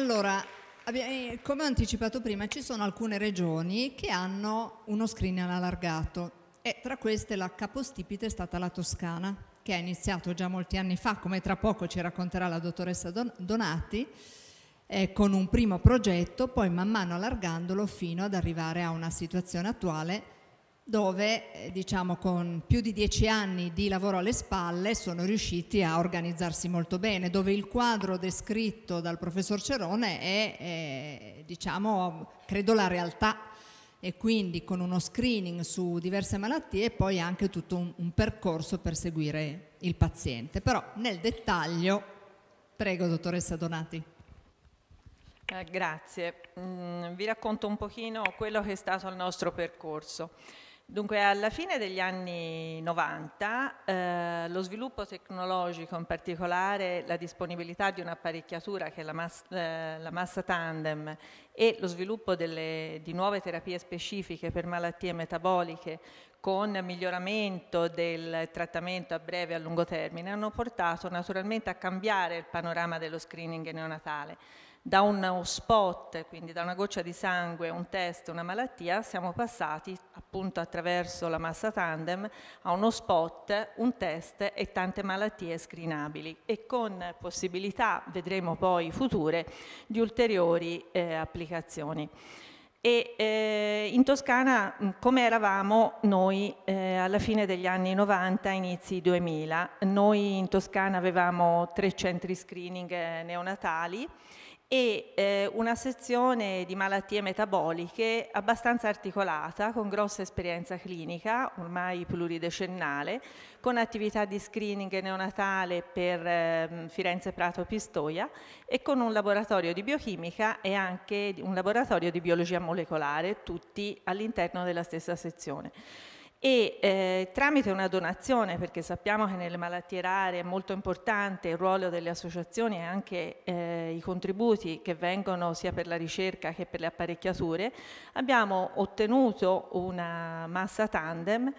Allora, eh, come ho anticipato prima, ci sono alcune regioni che hanno uno screening allargato e tra queste la capostipite è stata la Toscana, che ha iniziato già molti anni fa, come tra poco ci racconterà la dottoressa Donati, eh, con un primo progetto, poi man mano allargandolo fino ad arrivare a una situazione attuale dove eh, diciamo, con più di dieci anni di lavoro alle spalle sono riusciti a organizzarsi molto bene, dove il quadro descritto dal professor Cerone è, è diciamo, credo la realtà e quindi con uno screening su diverse malattie e poi anche tutto un, un percorso per seguire il paziente. Però nel dettaglio, prego dottoressa Donati. Eh, grazie, mm, vi racconto un pochino quello che è stato il nostro percorso. Dunque, alla fine degli anni 90 eh, lo sviluppo tecnologico, in particolare la disponibilità di un'apparecchiatura che è la, mas- eh, la massa tandem e lo sviluppo delle, di nuove terapie specifiche per malattie metaboliche con miglioramento del trattamento a breve e a lungo termine hanno portato naturalmente a cambiare il panorama dello screening neonatale da uno spot, quindi da una goccia di sangue, un test, una malattia, siamo passati appunto attraverso la massa tandem a uno spot, un test e tante malattie screenabili e con possibilità, vedremo poi future, di ulteriori eh, applicazioni. E, eh, in Toscana, come eravamo noi eh, alla fine degli anni 90, inizi 2000, noi in Toscana avevamo tre centri screening eh, neonatali e eh, una sezione di malattie metaboliche abbastanza articolata, con grossa esperienza clinica, ormai pluridecennale, con attività di screening neonatale per eh, Firenze Prato Pistoia e con un laboratorio di biochimica e anche un laboratorio di biologia molecolare, tutti all'interno della stessa sezione e eh, tramite una donazione, perché sappiamo che nelle malattie rare è molto importante il ruolo delle associazioni e anche eh, i contributi che vengono sia per la ricerca che per le apparecchiature, abbiamo ottenuto una massa tandem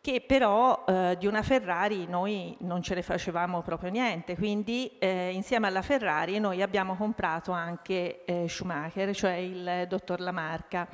che però eh, di una Ferrari noi non ce ne facevamo proprio niente, quindi eh, insieme alla Ferrari noi abbiamo comprato anche eh, Schumacher, cioè il dottor Lamarca,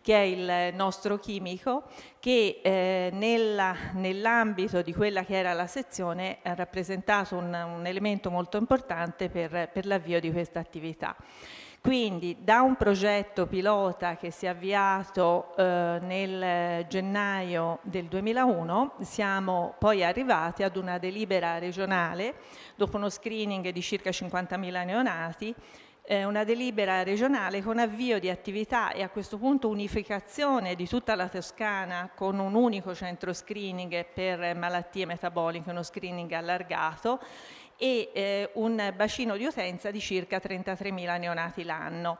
che è il nostro chimico che eh, nell'ambito di quella che era la sezione ha rappresentato un, un elemento molto importante per, per l'avvio di questa attività. Quindi da un progetto pilota che si è avviato eh, nel gennaio del 2001 siamo poi arrivati ad una delibera regionale dopo uno screening di circa 50.000 neonati eh, una delibera regionale con avvio di attività e a questo punto unificazione di tutta la Toscana con un unico centro screening per malattie metaboliche, uno screening allargato e eh, un bacino di utenza di circa 33.000 neonati l'anno.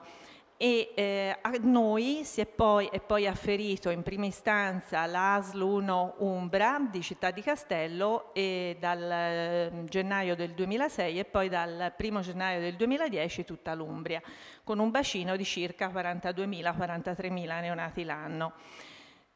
E, eh, a noi si è poi, è poi, afferito in prima istanza l'ASL 1 Umbra di Città di Castello e dal mm, gennaio del 2006 e poi dal 1 gennaio del 2010 tutta l'Umbria, con un bacino di circa 42.000-43.000 neonati l'anno.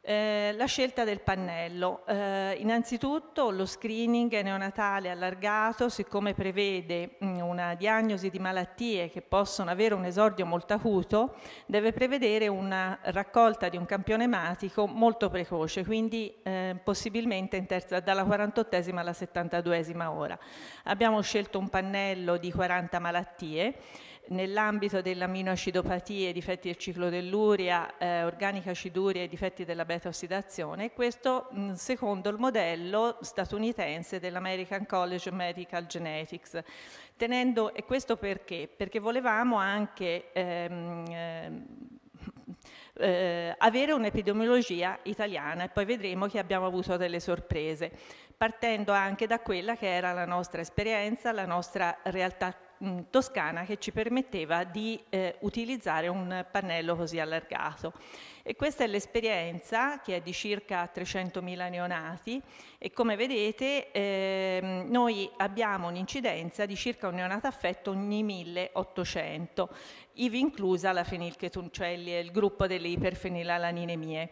Eh, la scelta del pannello. Eh, innanzitutto lo screening neonatale allargato, siccome prevede mh, mm, una diagnosi di malattie che possono avere un esordio molto acuto, deve prevedere una raccolta di un campione ematico molto precoce, quindi eh, possibilmente terza, dalla 48esima alla 72esima ora. Abbiamo scelto un pannello di 40 malattie Nell'ambito dell'aminoacidopatia, difetti del ciclo dell'uria, eh, organica aciduria e difetti della beta-ossidazione, questo mh, mm, secondo il modello statunitense dell'American College of Medical Genetics. Tenendo, e questo perché? Perché volevamo anche ehm, eh, eh, avere un'epidemiologia italiana e poi vedremo che abbiamo avuto delle sorprese, partendo anche da quella che era la nostra esperienza, la nostra realtà mh, toscana che ci permetteva di eh, utilizzare un pannello così allargato. E questa è l'esperienza che è di circa 300.000 neonati e come vedete eh, noi abbiamo un'incidenza di circa un neonato affetto ogni 1800, IV inclusa la fenilchetuncelli, il gruppo delle iperfenilalaninemie.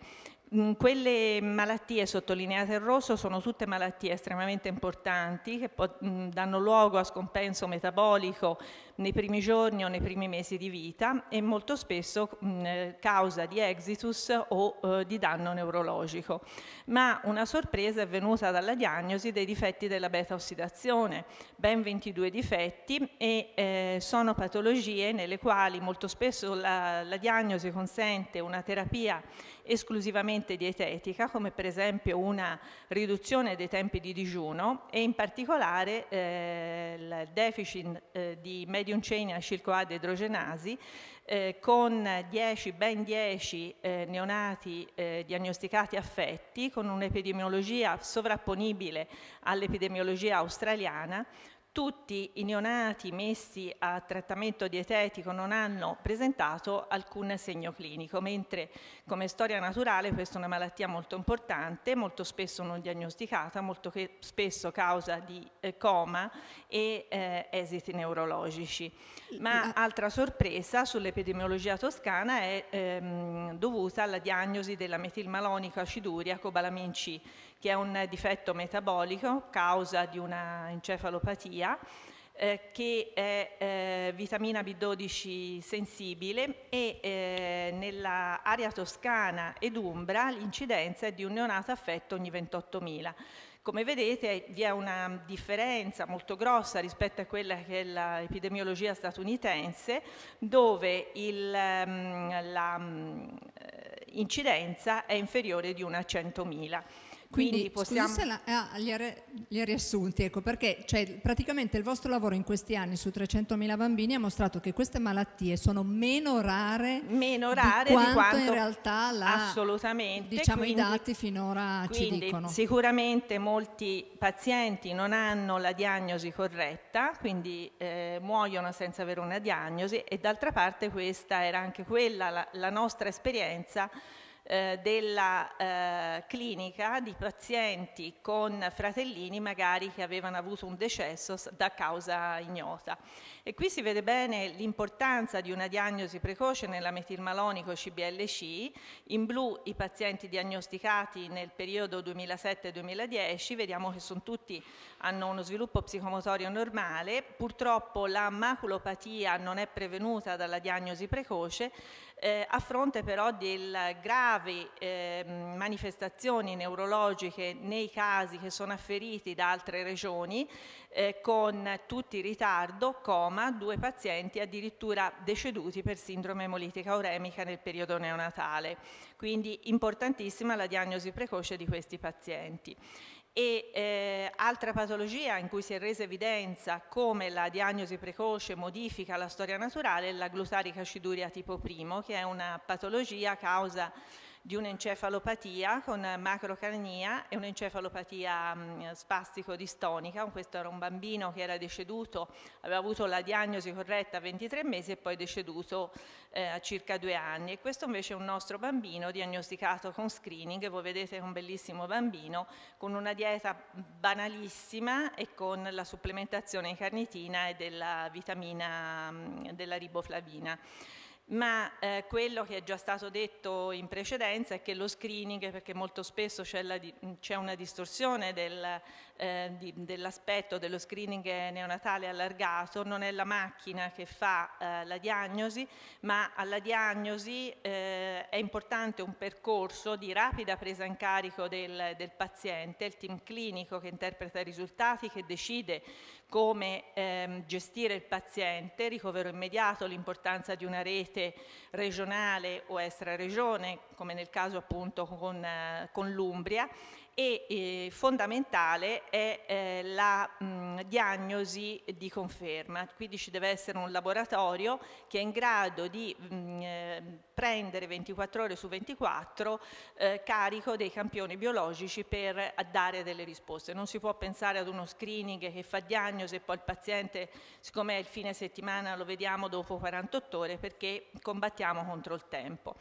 Mm, quelle malattie sottolineate in rosso sono tutte malattie estremamente importanti che mm, danno luogo a scompenso metabolico nei primi giorni o nei primi mesi di vita e molto spesso mh, mm, eh, causa di exitus o eh, di danno neurologico. Ma una sorpresa è venuta dalla diagnosi dei difetti della beta-ossidazione, ben 22 difetti e eh, sono patologie nelle quali molto spesso la, la diagnosi consente una terapia esclusivamente dietetica, come per esempio una riduzione dei tempi di digiuno e in particolare eh, il deficit eh, di medium chain acilcoade idrogenasi eh, con 10, ben 10 eh, neonati eh, diagnosticati affetti con un'epidemiologia sovrapponibile all'epidemiologia australiana tutti i neonati messi a trattamento dietetico non hanno presentato alcun segno clinico, mentre come storia naturale questa è una malattia molto importante, molto spesso non diagnosticata, molto spesso causa di eh, coma e eh, esiti neurologici. Ma eh altra sorpresa sull'epidemiologia toscana è ehm, dovuta alla diagnosi della metilmalonica aciduria cobalamin C, che è un difetto metabolico, causa di una encefalopatia, eh, che è eh, vitamina B12 sensibile e eh, nell'area toscana ed umbra l'incidenza è di un neonato affetto ogni 28.000. Come vedete vi è una differenza molto grossa rispetto a quella che è l'epidemiologia statunitense dove l'incidenza ehm, mm, eh, è inferiore di una 100.000. Quindi, Quindi possiamo... Ah, li, ha, li, ha, riassunti, ecco, perché cioè, praticamente il vostro lavoro in questi anni su 300.000 bambini ha mostrato che queste malattie sono meno rare, meno rare di, quanto di quanto in realtà la, diciamo, quindi, i dati finora ci dicono. Sicuramente molti pazienti non hanno la diagnosi corretta, quindi eh, muoiono senza avere una diagnosi e d'altra parte questa era anche quella la, la nostra esperienza eh, della eh, clinica di pazienti con fratellini magari che avevano avuto un decesso da causa ignota. E qui si vede bene l'importanza di una diagnosi precoce nella metilmalonico CBLC, in blu i pazienti diagnosticati nel periodo 2007-2010, vediamo che sono tutti hanno uno sviluppo psicomotorio normale, purtroppo la maculopatia non è prevenuta dalla diagnosi precoce, eh, a fronte però di gravi eh, manifestazioni neurologiche nei casi che sono afferiti da altre regioni, eh, con tutti ritardo, coma, due pazienti addirittura deceduti per sindrome emolitica uremica nel periodo neonatale. Quindi importantissima la diagnosi precoce di questi pazienti e eh, altra patologia in cui si è resa evidenza come la diagnosi precoce modifica la storia naturale è la glutarica ciduria tipo primo, che è una patologia a causa di un'encefalopatia con macrocarnia e un'encefalopatia mm, spastico-distonica. Questo era un bambino che era deceduto, aveva avuto la diagnosi corretta a 23 mesi e poi deceduto eh, a circa due anni. E questo invece è un nostro bambino diagnosticato con screening, voi vedete è un bellissimo bambino, con una dieta banalissima e con la supplementazione di carnitina e della vitamina mm, della riboflavina ma eh, quello che è già stato detto in precedenza è che lo screening, perché molto spesso c'è, di, una distorsione del, eh, di, dell'aspetto dello screening neonatale allargato, non è la macchina che fa eh, la diagnosi, ma alla diagnosi eh, è importante un percorso di rapida presa in carico del, del paziente, il team clinico che interpreta i risultati, che decide come ehm, gestire il paziente, ricovero immediato, l'importanza di una rete regionale o extra regione, come nel caso appunto con, con l'Umbria, e eh, fondamentale è eh, la mh, mm, diagnosi di conferma, quindi ci deve essere un laboratorio che è in grado di mh, mm, eh, prendere 24 ore su 24 eh, carico dei campioni biologici per dare delle risposte. Non si può pensare ad uno screening che fa diagnosi e poi il paziente, siccome è il fine settimana, lo vediamo dopo 48 ore perché combattiamo contro il tempo.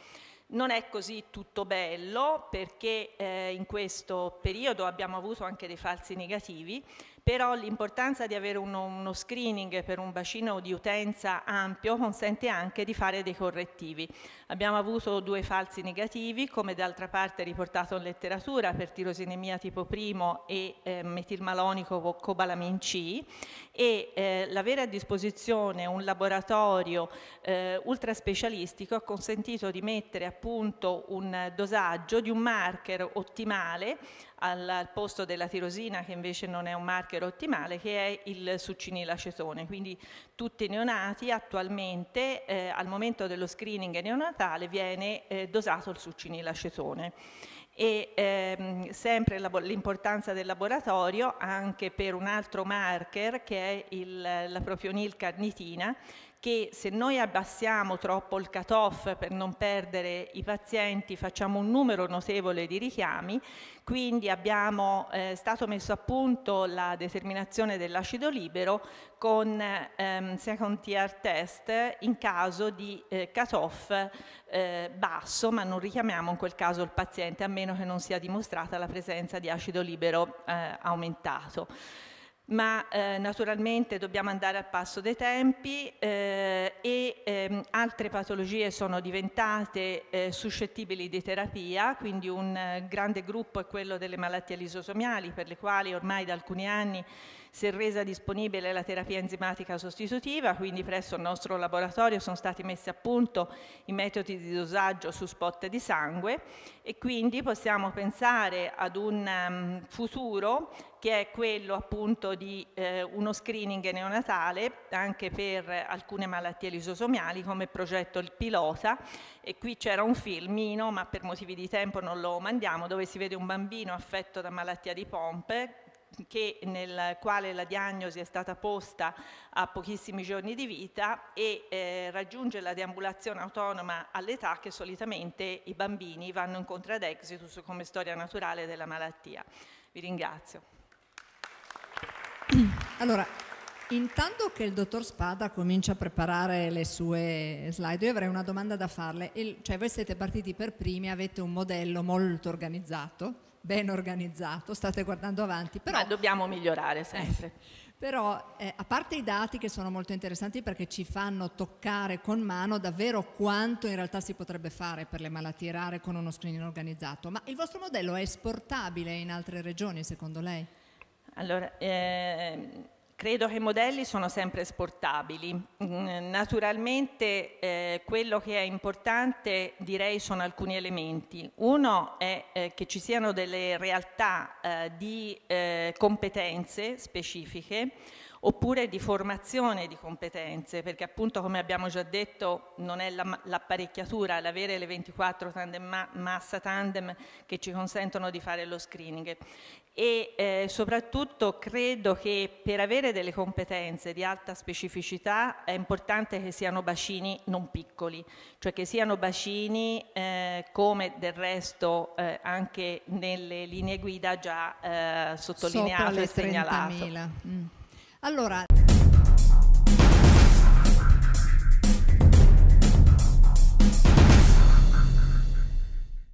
Non è così tutto bello perché eh, in questo periodo abbiamo avuto anche dei falsi negativi però l'importanza di avere uno, uno, screening per un bacino di utenza ampio consente anche di fare dei correttivi. Abbiamo avuto due falsi negativi, come d'altra parte riportato in letteratura per tirosinemia tipo primo e eh, metilmalonico cobalamin C e eh, l'avere a disposizione un laboratorio eh, ultraspecialistico ha consentito di mettere a punto un dosaggio di un marker ottimale al, al posto della tirosina che invece non è un marker maschera ottimale che è il succinilacetone, quindi tutti i neonati attualmente eh, al momento dello screening neonatale viene eh, dosato il succinilacetone e ehm, sempre l'importanza del laboratorio anche per un altro marker che è il, la propionil carnitina che se noi abbassiamo troppo il cut-off per non perdere i pazienti facciamo un numero notevole di richiami, quindi abbiamo eh, stato messo a punto la determinazione dell'acido libero con ehm, second tier test in caso di eh, cut-off eh, basso, ma non richiamiamo in quel caso il paziente a meno che non sia dimostrata la presenza di acido libero eh, aumentato ma eh, naturalmente dobbiamo andare al passo dei tempi eh, e ehm, altre patologie sono diventate eh, suscettibili di terapia, quindi un eh, grande gruppo è quello delle malattie lisosomiali per le quali ormai da alcuni anni si è resa disponibile la terapia enzimatica sostitutiva, quindi presso il nostro laboratorio sono stati messi a punto i metodi di dosaggio su spot di sangue e quindi possiamo pensare ad un um, futuro che è quello appunto di eh, uno screening neonatale anche per alcune malattie lisosomiali come progetto il pilota e qui c'era un filmino ma per motivi di tempo non lo mandiamo dove si vede un bambino affetto da malattia di pompe che, nel quale la diagnosi è stata posta a pochissimi giorni di vita e eh, raggiunge la deambulazione autonoma all'età che solitamente i bambini vanno incontro ad exitus come storia naturale della malattia. Vi ringrazio. Allora. Intanto che il dottor Spada comincia a preparare le sue slide, io avrei una domanda da farle. Il, cioè voi siete partiti per primi, avete un modello molto organizzato, ben organizzato, state guardando avanti. Però, Ma dobbiamo migliorare sempre. Eh, però, eh, a parte i dati che sono molto interessanti perché ci fanno toccare con mano davvero quanto in realtà si potrebbe fare per le malattie rare con uno screening organizzato, ma il vostro modello è esportabile in altre regioni secondo lei? Allora, eh, Credo che i modelli sono sempre esportabili. Mm, naturalmente eh, quello che è importante direi sono alcuni elementi. Uno è eh, che ci siano delle realtà eh, di eh, competenze specifiche oppure di formazione di competenze, perché appunto come abbiamo già detto non è la, l'apparecchiatura, l'avere le 24 tandem ma, massa tandem che ci consentono di fare lo screening. E eh, soprattutto credo che per avere delle competenze di alta specificità è importante che siano bacini non piccoli, cioè che siano bacini eh, come del resto eh, anche nelle linee guida già eh, sottolineate e segnalato. Mm. Allora,